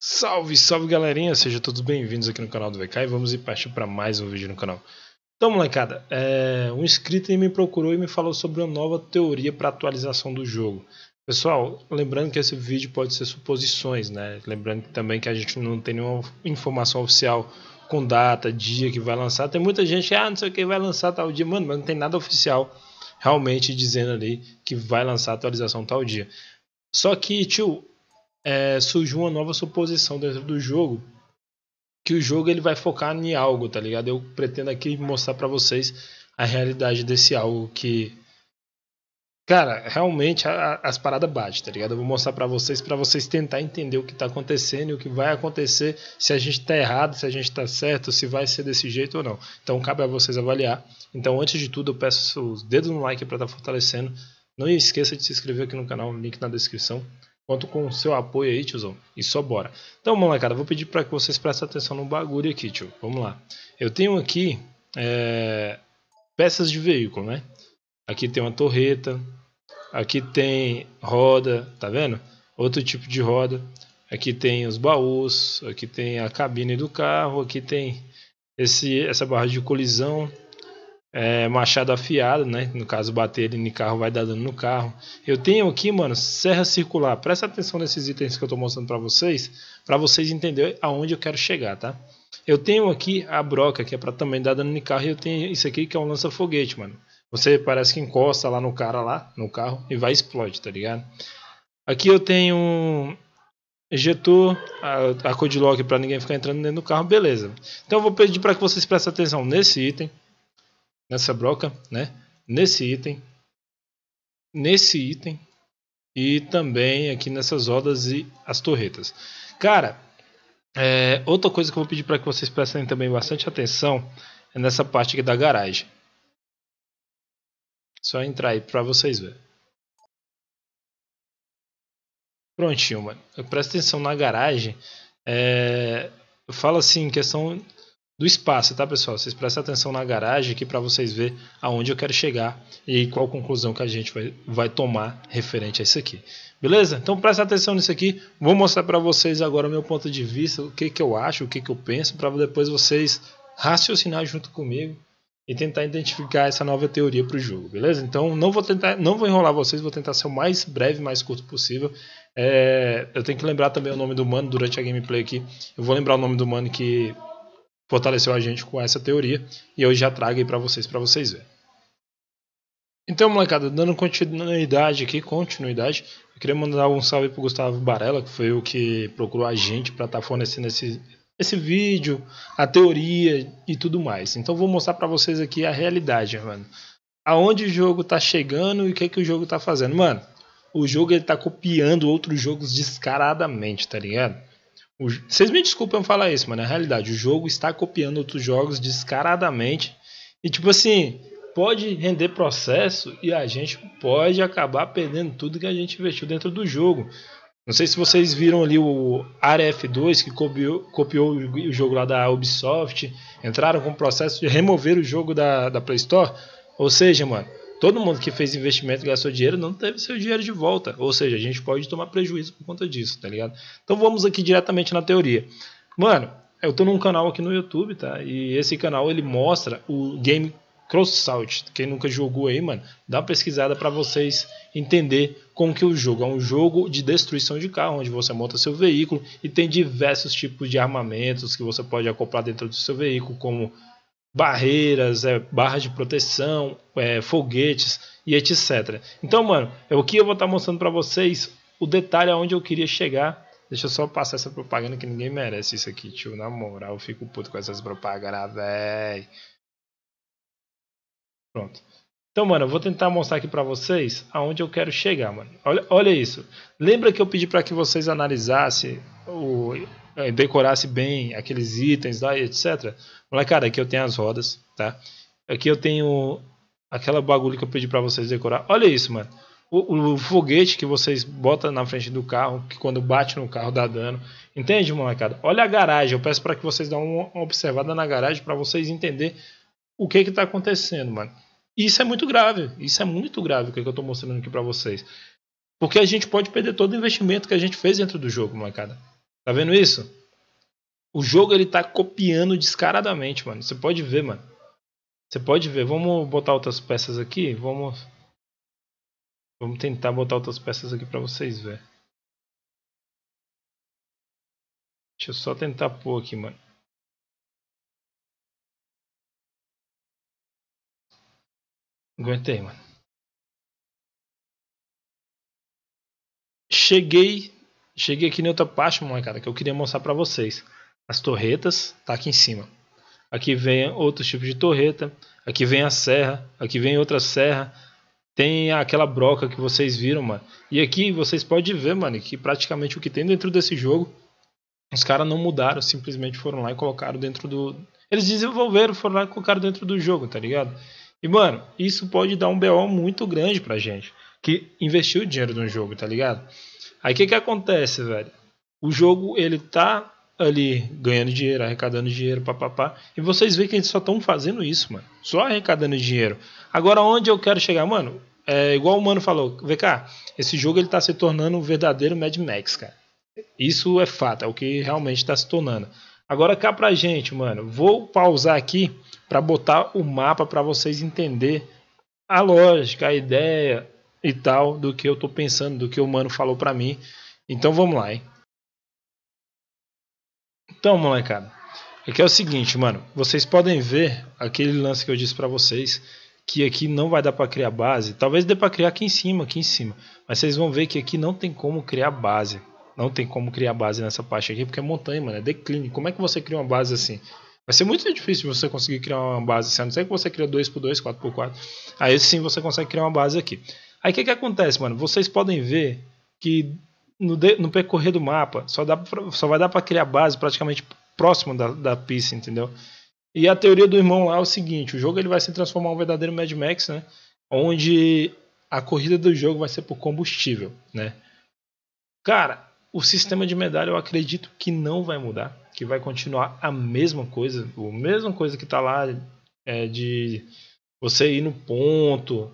Salve, salve galerinha, sejam todos bem-vindos aqui no canal do VK e vamos partir para mais um vídeo no canal. Então molecada, é... um inscrito me procurou e me falou sobre uma nova teoria para atualização do jogo. Pessoal, lembrando que esse vídeo pode ser suposições, né? Lembrando também que a gente não tem nenhuma informação oficial com data, dia que vai lançar. Tem muita gente que, ah, não sei o que, vai lançar tal dia. Mano, mas não tem nada oficial realmente dizendo ali que vai lançar a atualização tal dia. Só que, tio, é, surgiu uma nova suposição dentro do jogo que o jogo ele vai focar em algo, tá ligado? Eu pretendo aqui mostrar para vocês a realidade desse algo que Cara, realmente a, a, as paradas batem, tá ligado? Eu vou mostrar para vocês, para vocês tentar entender o que tá acontecendo e o que vai acontecer, se a gente tá errado, se a gente tá certo, se vai ser desse jeito ou não. Então cabe a vocês avaliar. Então, antes de tudo, eu peço os dedos no like para estar tá fortalecendo. Não esqueça de se inscrever aqui no canal, link na descrição. Conto com o seu apoio aí, tiozão. E só bora. Então, cara vou pedir para que vocês prestem atenção no bagulho aqui, tio. Vamos lá. Eu tenho aqui é, peças de veículo, né? Aqui tem uma torreta. Aqui tem roda, tá vendo? Outro tipo de roda. Aqui tem os baús. Aqui tem a cabine do carro. Aqui tem esse, essa barra de colisão é, machado afiado, né? No caso, bater ele no carro vai dar dano no carro. Eu tenho aqui, mano, serra circular. Presta atenção nesses itens que eu estou mostrando para vocês, para vocês entenderem aonde eu quero chegar, tá? Eu tenho aqui a broca, que é para também dar dano no carro, e eu tenho isso aqui que é um lança-foguete, mano. Você parece que encosta lá no cara lá, no carro, e vai explode, tá ligado? Aqui eu tenho ejetor, a, a code lock para ninguém ficar entrando dentro do carro, beleza. Então eu vou pedir para que vocês prestem atenção nesse item, nessa broca, né? Nesse item, nesse item e também aqui nessas rodas e as torretas. Cara, é, outra coisa que eu vou pedir para que vocês prestem também bastante atenção é nessa parte aqui da garagem. Só entrar aí para vocês verem. Prontinho, mano. Presta atenção na garagem. É, eu falo assim, questão do espaço, tá, pessoal? Vocês prestem atenção na garagem aqui para vocês ver aonde eu quero chegar e qual conclusão que a gente vai, vai tomar referente a isso aqui. Beleza? Então presta atenção nisso aqui. Vou mostrar para vocês agora o meu ponto de vista, o que, que eu acho, o que, que eu penso, para depois vocês raciocinar junto comigo e tentar identificar essa nova teoria para o jogo, beleza? Então não vou tentar, não vou enrolar vocês, vou tentar ser o mais breve, mais curto possível. É, eu tenho que lembrar também o nome do mano durante a gameplay aqui. Eu vou lembrar o nome do mano que fortaleceu a gente com essa teoria e eu já trago aí para vocês, para vocês verem. Então, molecada, dando continuidade aqui, continuidade, eu queria mandar um salve pro Gustavo Barella, que foi o que procurou a gente para estar tá fornecendo esse, esse vídeo, a teoria e tudo mais. Então, vou mostrar para vocês aqui a realidade, mano. Aonde o jogo tá chegando e o que, que o jogo tá fazendo. Mano, o jogo ele tá copiando outros jogos descaradamente, tá ligado? O, vocês me desculpem falar isso, mas na realidade o jogo está copiando outros jogos descaradamente. E tipo assim, pode render processo e a gente pode acabar perdendo tudo que a gente investiu dentro do jogo. Não sei se vocês viram ali o Aref 2 que copiou, copiou o jogo lá da Ubisoft, entraram com o processo de remover o jogo da, da Play Store. Ou seja, mano, Todo mundo que fez investimento e gastou dinheiro não teve seu dinheiro de volta. Ou seja, a gente pode tomar prejuízo por conta disso, tá ligado? Então vamos aqui diretamente na teoria. Mano, eu tô num canal aqui no YouTube, tá? E esse canal ele mostra o game Crossout. Quem nunca jogou aí, mano, dá uma pesquisada para vocês entender como que o jogo é um jogo de destruição de carro, onde você monta seu veículo e tem diversos tipos de armamentos que você pode acoplar dentro do seu veículo, como barreiras, é, barras de proteção, é, foguetes e etc. Então, mano, é o que eu vou estar tá mostrando para vocês, o detalhe aonde eu queria chegar. Deixa eu só passar essa propaganda que ninguém merece isso aqui, tio. Na moral, eu fico puto com essas propagandas, véi. Pronto. Então, mano, eu vou tentar mostrar aqui pra vocês aonde eu quero chegar, mano. Olha, olha isso. Lembra que eu pedi para que vocês analisassem o, é, decorasse bem aqueles itens lá e etc. Falei, cara, aqui eu tenho as rodas, tá? Aqui eu tenho aquela bagulho que eu pedi para vocês decorar. Olha isso, mano. O, o, foguete que vocês botam na frente do carro, que quando bate no carro dá dano. Entende, molecada? Olha a garagem. Eu peço para que vocês dão uma observada na garagem para vocês entender o que que tá acontecendo, mano. Isso é muito grave. Isso é muito grave o que, que eu tô mostrando aqui para vocês. Porque a gente pode perder todo o investimento que a gente fez dentro do jogo, molecada. Tá vendo isso? O jogo ele tá copiando descaradamente, mano. Você pode ver, mano. Você pode ver. Vamos botar outras peças aqui. Vamos. Vamos tentar botar outras peças aqui para vocês ver. Deixa eu só tentar pôr aqui, mano. Aguentei, mano. Cheguei Cheguei aqui em outra parte, molecada, que eu queria mostrar para vocês. As torretas, tá aqui em cima. Aqui vem outro tipo de torreta, aqui vem a serra, aqui vem outra serra. Tem aquela broca que vocês viram, mano. E aqui vocês podem ver, mano, que praticamente o que tem dentro desse jogo, os caras não mudaram, simplesmente foram lá e colocaram dentro do... Eles desenvolveram, foram lá e colocaram dentro do jogo, tá ligado? E, mano, isso pode dar um BO muito grande pra gente, que investiu dinheiro no jogo, tá ligado? Aí o que, que acontece, velho? O jogo ele tá ali ganhando dinheiro, arrecadando dinheiro, papapá. E vocês veem que eles só estão fazendo isso, mano. Só arrecadando dinheiro. Agora, onde eu quero chegar, mano? É igual o mano falou, cá, esse jogo ele tá se tornando um verdadeiro Mad Max, cara. Isso é fato, é o que realmente está se tornando. Agora cá pra gente, mano. Vou pausar aqui para botar o mapa para vocês entender a lógica, a ideia, e tal do que eu tô pensando, do que o mano falou para mim. Então vamos lá, hein? Então, molecada, aqui é o seguinte, mano, vocês podem ver aquele lance que eu disse para vocês que aqui não vai dar para criar base. Talvez dê para criar aqui em cima, aqui em cima, mas vocês vão ver que aqui não tem como criar base. Não tem como criar base nessa parte aqui porque é montanha, mano, é declínio. Como é que você cria uma base assim? Vai ser muito difícil você conseguir criar uma base, assim, a não ser que você cria 2x2, 4x4. Aí sim você consegue criar uma base aqui. Aí o que, que acontece, mano? Vocês podem ver que no, de, no percorrer do mapa só, dá pra, só vai dar para criar base praticamente próximo da, da pista, entendeu? E a teoria do irmão lá é o seguinte: o jogo ele vai se transformar em um verdadeiro Mad Max, né? Onde a corrida do jogo vai ser por combustível, né? Cara, o sistema de medalha eu acredito que não vai mudar, que vai continuar a mesma coisa, a mesma coisa que tá lá é de você ir no ponto,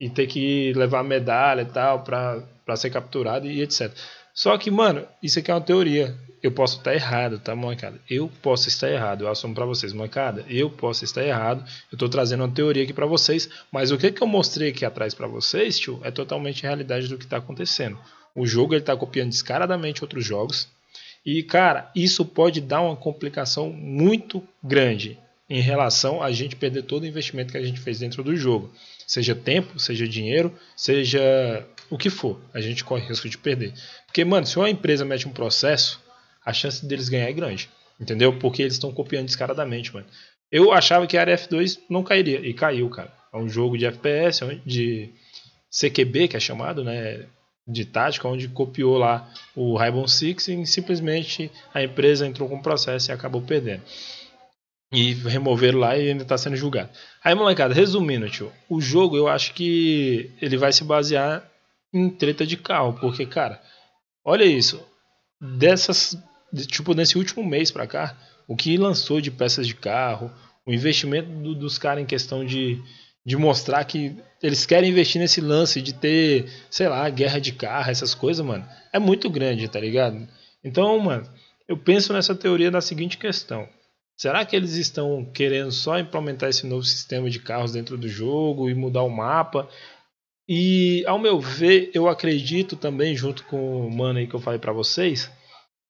e ter que levar medalha e tal para ser capturado e etc. Só que, mano, isso aqui é uma teoria. Eu posso estar errado, tá, mancada? Eu posso estar errado, eu assumo para vocês, mancada. Eu posso estar errado. Eu tô trazendo uma teoria aqui para vocês, mas o que que eu mostrei aqui atrás para vocês, tio, é totalmente a realidade do que tá acontecendo. O jogo ele tá copiando descaradamente outros jogos. E, cara, isso pode dar uma complicação muito grande em relação a gente perder todo o investimento que a gente fez dentro do jogo. Seja tempo, seja dinheiro, seja o que for, a gente corre risco de perder. Porque, mano, se uma empresa mete um processo, a chance deles ganhar é grande. Entendeu? Porque eles estão copiando descaradamente, mano. Eu achava que a área F2 não cairia, e caiu, cara. É um jogo de FPS, é de CQB, que é chamado, né? de tática, onde copiou lá o Rainbow Six e simplesmente a empresa entrou com o processo e acabou perdendo. E removeram lá e ainda está sendo julgado. Aí, molecada, resumindo, tio, o jogo eu acho que ele vai se basear em treta de carro, porque, cara, olha isso. Dessas, tipo, nesse último mês pra cá, o que lançou de peças de carro, o investimento do, dos caras em questão de, de mostrar que eles querem investir nesse lance de ter, sei lá, guerra de carro, essas coisas, mano, é muito grande, tá ligado? Então, mano, eu penso nessa teoria da seguinte questão. Será que eles estão querendo só implementar esse novo sistema de carros dentro do jogo e mudar o mapa? E ao meu ver, eu acredito também, junto com o mano aí que eu falei para vocês,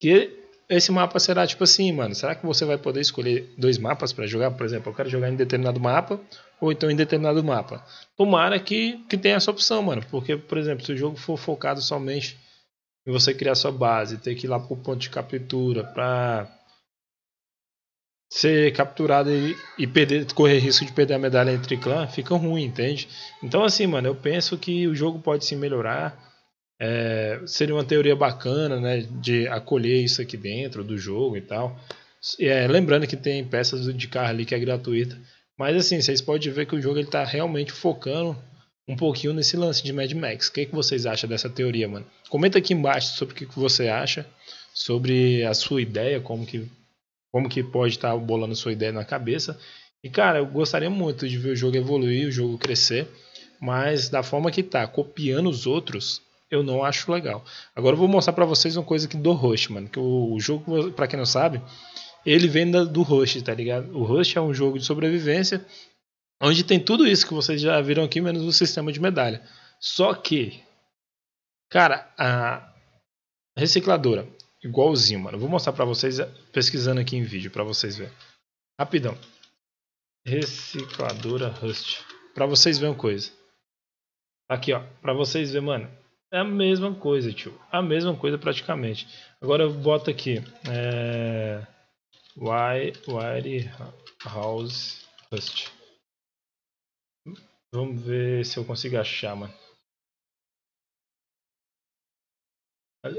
que esse mapa será tipo assim, mano. Será que você vai poder escolher dois mapas para jogar? Por exemplo, eu quero jogar em determinado mapa ou então em determinado mapa. Tomara que, que tenha essa opção, mano. Porque, por exemplo, se o jogo for focado somente em você criar sua base, ter que ir lá pro ponto de captura para ser capturado e, e, perder, correr risco de perder a medalha entre clã, fica ruim, entende? Então, assim, mano, eu penso que o jogo pode se melhorar. É, seria uma teoria bacana, né? De acolher isso aqui dentro do jogo e tal. É, lembrando que tem peças de carro ali que é gratuita. Mas assim, vocês podem ver que o jogo ele tá realmente focando um pouquinho nesse lance de Mad Max. O que, que vocês acham dessa teoria, mano? Comenta aqui embaixo sobre o que, que você acha, sobre a sua ideia, como que como que pode estar tá bolando sua ideia na cabeça. E cara, eu gostaria muito de ver o jogo evoluir, o jogo crescer, mas da forma que tá, copiando os outros, eu não acho legal. Agora eu vou mostrar para vocês uma coisa aqui do Rush, mano, que o jogo, para quem não sabe, ele vem do Rush, tá ligado? O Rush é um jogo de sobrevivência onde tem tudo isso que vocês já viram aqui, menos o sistema de medalha. Só que, cara, a recicladora, Igualzinho, mano. Vou mostrar pra vocês, é, pesquisando aqui em vídeo, pra vocês verem. Rapidão. Recicladora Rust. Pra vocês verem uma coisa. Aqui, ó. Pra vocês verem, mano. É a mesma coisa, tio. A mesma coisa praticamente. Agora eu boto aqui. É... Wire House Rust. Vamos ver se eu consigo achar, mano.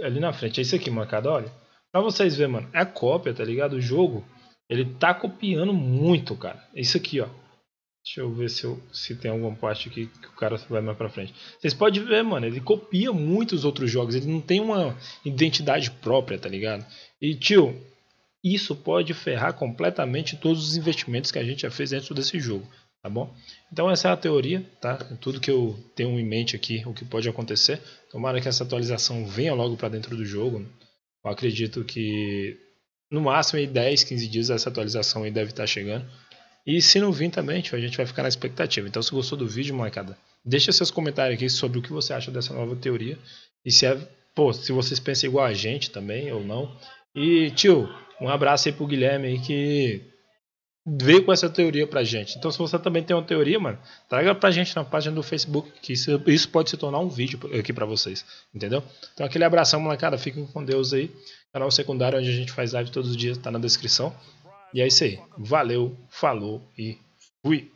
ali na frente. É isso aqui, marcado, olha. Pra vocês verem, mano, é cópia, tá ligado? O jogo, ele tá copiando muito, cara. É isso aqui, ó. Deixa eu ver se, eu, se tem alguma parte aqui que o cara vai mais pra frente. Vocês podem ver, mano, ele copia muito os outros jogos. Ele não tem uma identidade própria, tá ligado? E, tio, isso pode ferrar completamente todos os investimentos que a gente já fez dentro desse jogo tá bom? Então essa é a teoria, tá? Tudo que eu tenho em mente aqui, o que pode acontecer. Tomara que essa atualização venha logo para dentro do jogo. Eu acredito que no máximo em 10, 15 dias essa atualização aí deve estar tá chegando. E se não vir também, tipo, a gente vai ficar na expectativa. Então se gostou do vídeo, molecada, deixa seus comentários aqui sobre o que você acha dessa nova teoria e se é, pô, se vocês pensam igual a gente também ou não. E tio, um abraço aí pro Guilherme aí que veio com essa teoria pra gente. Então, se você também tem uma teoria, mano, traga pra gente na página do Facebook, que isso, isso pode se tornar um vídeo aqui pra vocês, entendeu? Então, aquele abração, molecada, fiquem com Deus aí. Canal secundário, onde a gente faz live todos os dias, tá na descrição. E é isso aí. Valeu, falou e fui!